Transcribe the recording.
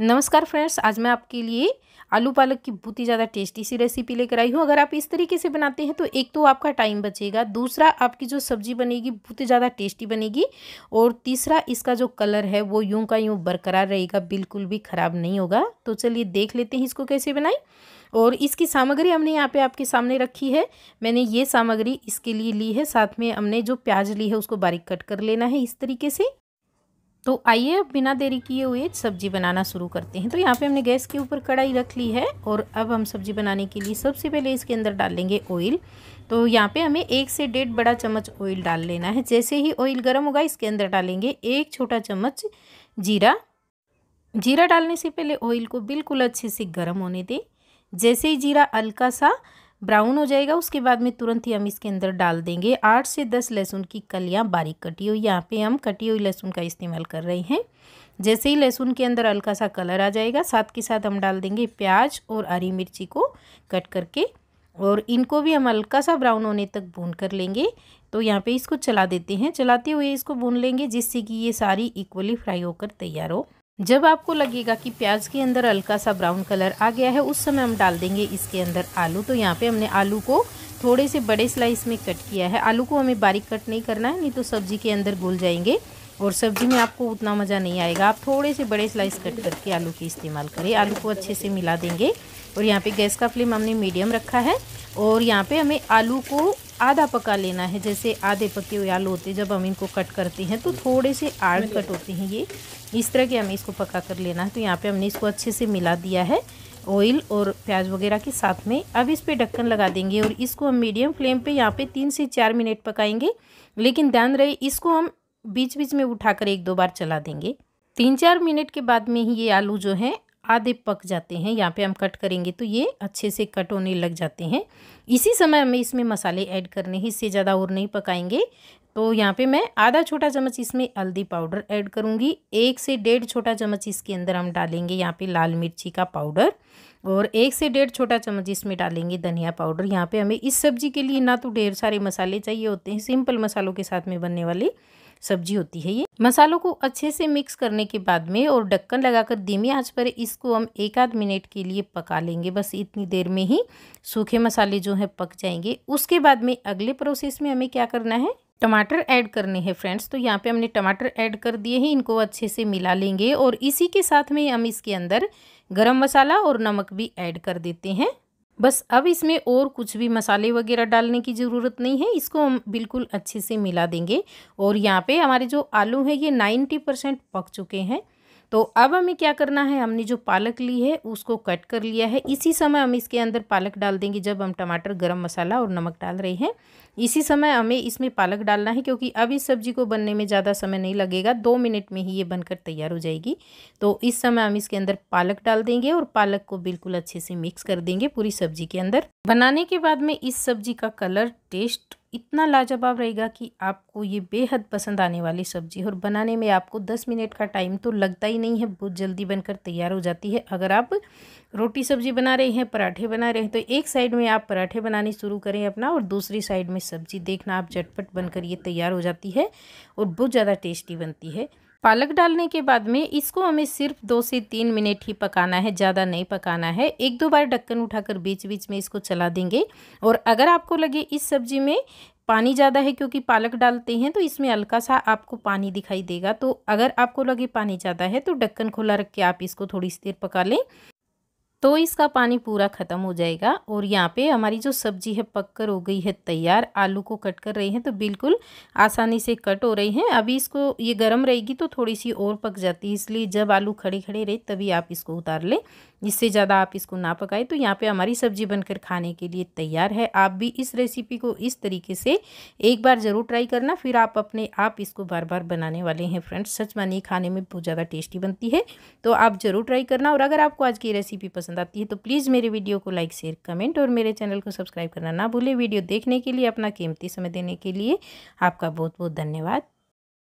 नमस्कार फ्रेंड्स आज मैं आपके लिए आलू पालक की बहुत ही ज़्यादा टेस्टी सी रेसिपी लेकर आई हूँ अगर आप इस तरीके से बनाते हैं तो एक तो आपका टाइम बचेगा दूसरा आपकी जो सब्ज़ी बनेगी बहुत ही ज़्यादा टेस्टी बनेगी और तीसरा इसका जो कलर है वो यूं का यूं बरकरार रहेगा बिल्कुल भी ख़राब नहीं होगा तो चलिए देख लेते हैं इसको कैसे बनाएं और इसकी सामग्री हमने यहाँ पे आपके सामने रखी है मैंने ये सामग्री इसके लिए ली है साथ में हमने जो प्याज ली है उसको बारीक कट कर लेना है इस तरीके से तो आइए अब बिना देरी किए हुए सब्जी बनाना शुरू करते हैं तो यहाँ पे हमने गैस के ऊपर कढ़ाई रख ली है और अब हम सब्जी बनाने के लिए सबसे पहले इसके अंदर डालेंगे ऑयल तो यहाँ पे हमें एक से डेढ़ बड़ा चम्मच ऑयल डाल लेना है जैसे ही ऑयल गर्म होगा इसके अंदर डालेंगे एक छोटा चम्मच जीरा जीरा डालने से पहले ऑयल को बिल्कुल अच्छे से गर्म होने दें जैसे ही जीरा हल्का सा ब्राउन हो जाएगा उसके बाद में तुरंत ही हम इसके अंदर डाल देंगे आठ से दस लहसुन की कलियाँ बारीक कटी हुई यहाँ पे हम कटी हुई लहसुन का इस्तेमाल कर रहे हैं जैसे ही लहसुन के अंदर हल्का सा कलर आ जाएगा साथ के साथ हम डाल देंगे प्याज और हरी मिर्ची को कट करके और इनको भी हम हल्का सा ब्राउन होने तक भून कर लेंगे तो यहाँ पे इसको चला देते हैं चलाते हुए इसको भून लेंगे जिससे कि ये सारी इक्वली फ्राई होकर तैयार हो जब आपको लगेगा कि प्याज के अंदर हल्का सा ब्राउन कलर आ गया है उस समय हम डाल देंगे इसके अंदर आलू तो यहाँ पे हमने आलू को थोड़े से बड़े स्लाइस में कट किया है आलू को हमें बारीक कट नहीं करना है नहीं तो सब्जी के अंदर घुल जाएंगे और सब्जी में आपको उतना मज़ा नहीं आएगा आप थोड़े से बड़े स्लाइस कट करके आलू की इस्तेमाल करें आलू को अच्छे से मिला देंगे और यहाँ पे गैस का फ्लेम हमने मीडियम रखा है और यहाँ पे हमें आलू को आधा पका लेना है जैसे आधे पके हुए आलू होते हैं जब हम इनको कट करते हैं तो थोड़े से आड़ कट होते हैं ये इस तरह के हमें इसको पका कर लेना है तो यहाँ पे हमने इसको अच्छे से मिला दिया है ऑयल और प्याज वगैरह के साथ में अब इस पे ढक्कन लगा देंगे और इसको हम मीडियम फ्लेम पे यहाँ पे तीन से चार मिनट पकाएंगे लेकिन ध्यान रहे इसको हम बीच बीच में उठाकर एक दो बार चला देंगे तीन चार मिनट के बाद में ही ये आलू जो हैं आधे पक जाते हैं यहाँ पे हम कट करेंगे तो ये अच्छे से कट होने लग जाते हैं इसी समय हमें इसमें मसाले ऐड करने हैं इससे ज़्यादा और नहीं पकाएंगे तो यहाँ पे मैं आधा छोटा चम्मच इसमें हल्दी पाउडर ऐड करूँगी एक से डेढ़ छोटा चम्मच इसके अंदर हम डालेंगे यहाँ पे लाल मिर्ची का पाउडर और एक से डेढ़ छोटा चम्मच इसमें डालेंगे धनिया पाउडर यहाँ पे हमें इस सब्जी के लिए ना तो ढेर सारे मसाले चाहिए होते हैं सिंपल मसालों के साथ में बनने वाले सब्जी होती है ये मसालों को अच्छे से मिक्स करने के बाद में और ढक्कन लगाकर धीमी आंच पर इसको हम एक आध मिनट के लिए पका लेंगे बस इतनी देर में ही सूखे मसाले जो है पक जाएंगे उसके बाद में अगले प्रोसेस में हमें क्या करना है टमाटर ऐड करने हैं फ्रेंड्स तो यहाँ पे हमने टमाटर ऐड कर दिए हैं इनको अच्छे से मिला लेंगे और इसी के साथ में हम इसके अंदर गरम मसाला और नमक भी ऐड कर देते हैं बस अब इसमें और कुछ भी मसाले वगैरह डालने की ज़रूरत नहीं है इसको हम बिल्कुल अच्छे से मिला देंगे और यहाँ पे हमारे जो आलू हैं ये नाइन्टी परसेंट पक चुके हैं तो अब हमें क्या करना है हमने जो पालक ली है उसको कट कर लिया है इसी समय हम इसके अंदर पालक डाल देंगे जब हम टमाटर गरम मसाला और नमक डाल रहे हैं इसी समय हमें इसमें पालक डालना है क्योंकि अब इस सब्ज़ी को बनने में ज़्यादा समय नहीं लगेगा दो मिनट में ही ये बनकर तैयार हो जाएगी तो इस समय हम इसके अंदर पालक डाल देंगे और पालक को बिल्कुल अच्छे से मिक्स कर देंगे पूरी सब्ज़ी के अंदर बनाने के बाद में इस सब्ज़ी का कलर टेस्ट इतना लाजवाब रहेगा कि आपको ये बेहद पसंद आने वाली सब्ज़ी और बनाने में आपको दस मिनट का टाइम तो लगता ही नहीं है बहुत जल्दी बनकर तैयार हो जाती है अगर आप रोटी सब्ज़ी बना रहे हैं पराठे बना रहे हैं तो एक साइड में आप पराठे बनाने शुरू करें अपना और दूसरी साइड में सब्ज़ी देखना आप झटपट बनकर ये तैयार हो जाती है और बहुत ज़्यादा टेस्टी बनती है पालक डालने के बाद में इसको हमें सिर्फ दो से तीन मिनट ही पकाना है ज़्यादा नहीं पकाना है एक दो बार ढक्कन उठाकर बीच बीच में इसको चला देंगे और अगर आपको लगे इस सब्जी में पानी ज़्यादा है क्योंकि पालक डालते हैं तो इसमें हल्का सा आपको पानी दिखाई देगा तो अगर आपको लगे पानी ज़्यादा है तो ढक्कन खोला रख के आप इसको थोड़ी सी देर पका लें तो इसका पानी पूरा ख़त्म हो जाएगा और यहाँ पे हमारी जो सब्जी है पक कर हो गई है तैयार आलू को कट कर रहे हैं तो बिल्कुल आसानी से कट हो रही हैं अभी इसको ये गर्म रहेगी तो थोड़ी सी और पक जाती है इसलिए जब आलू खड़े खड़े रहे तभी आप इसको उतार लें इससे ज़्यादा आप इसको ना पकाएं तो यहाँ पे हमारी सब्जी बनकर खाने के लिए तैयार है आप भी इस रेसिपी को इस तरीके से एक बार ज़रूर ट्राई करना फिर आप अपने आप इसको बार बार बनाने वाले हैं फ्रेंड्स सच मानिए खाने में बहुत ज़्यादा टेस्टी बनती है तो आप ज़रूर ट्राई करना और अगर आपको आज की रेसिपी पसंद आती है तो प्लीज़ मेरे वीडियो को लाइक शेयर कमेंट और मेरे चैनल को सब्सक्राइब करना ना भूलें वीडियो देखने के लिए अपना कीमती समय देने के लिए आपका बहुत बहुत धन्यवाद